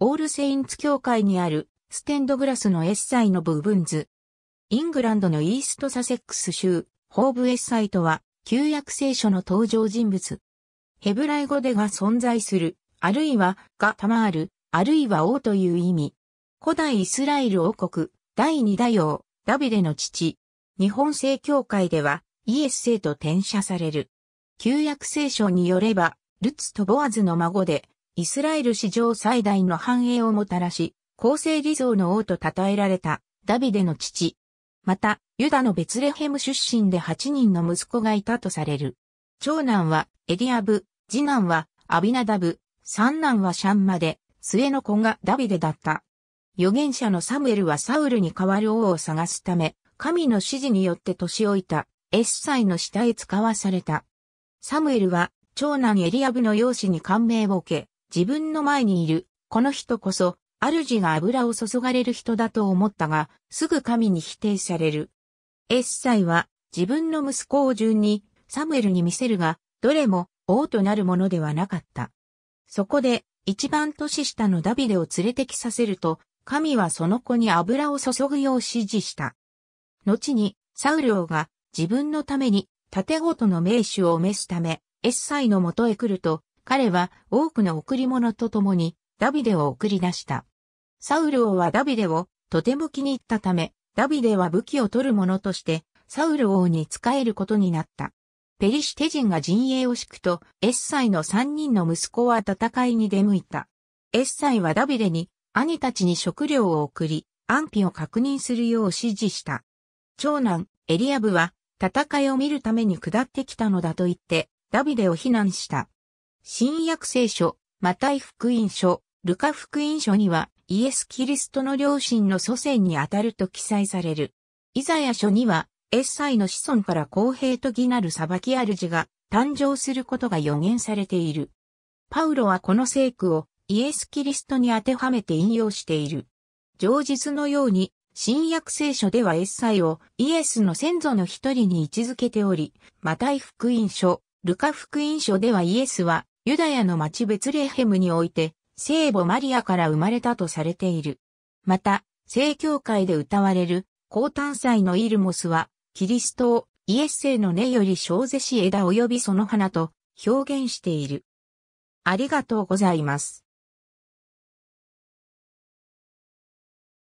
オールセインツ教会にあるステンドグラスのエッサイの部分図。イングランドのイーストサセックス州、ホーブエッサイとは、旧約聖書の登場人物。ヘブライ語でが存在する、あるいはがたまある、あるいは王という意味。古代イスラエル王国、第二大王、ダビデの父。日本聖教会では、イエス聖と転写される。旧約聖書によれば、ルツとボアズの孫で、イスラエル史上最大の繁栄をもたらし、公正理想の王と称えられた、ダビデの父。また、ユダのベツレヘム出身で8人の息子がいたとされる。長男はエリアブ、次男はアビナダブ、三男はシャンマで、末の子がダビデだった。預言者のサムエルはサウルに代わる王を探すため、神の指示によって年老いた、エッサイの下へ使わされた。サムエルは、長男エリアブの容姿に感銘を受け、自分の前にいる、この人こそ、主が油を注がれる人だと思ったが、すぐ神に否定される。エッサイは、自分の息子を順に、サムエルに見せるが、どれも、王となるものではなかった。そこで、一番年下のダビデを連れてきさせると、神はその子に油を注ぐよう指示した。後に、サウル王が自分のために、盾ごとの名手を召すため、エッサイのもとへ来ると、彼は多くの贈り物と共にダビデを送り出した。サウル王はダビデをとても気に入ったため、ダビデは武器を取る者としてサウル王に仕えることになった。ペリシテ人が陣営を敷くと、エッサイの三人の息子は戦いに出向いた。エッサイはダビデに兄たちに食料を送り、安否を確認するよう指示した。長男、エリアブは戦いを見るために下ってきたのだと言って、ダビデを非難した。新約聖書、マタイ福音書、ルカ福音書にはイエス・キリストの両親の祖先にあたると記載される。イザヤ書には、エッサイの子孫から公平と義なる裁き主が誕生することが予言されている。パウロはこの聖句をイエス・キリストに当てはめて引用している。上述のように、新約聖書ではエッサイをイエスの先祖の一人に位置づけており、またい福音書、ルカ福音書ではイエスはユダヤの町ベツレヘムにおいて、聖母マリアから生まれたとされている。また、聖教会で歌われる、高単祭のイルモスは、キリストをイエス聖の根より小ぜし枝及びその花と表現している。ありがとうございます。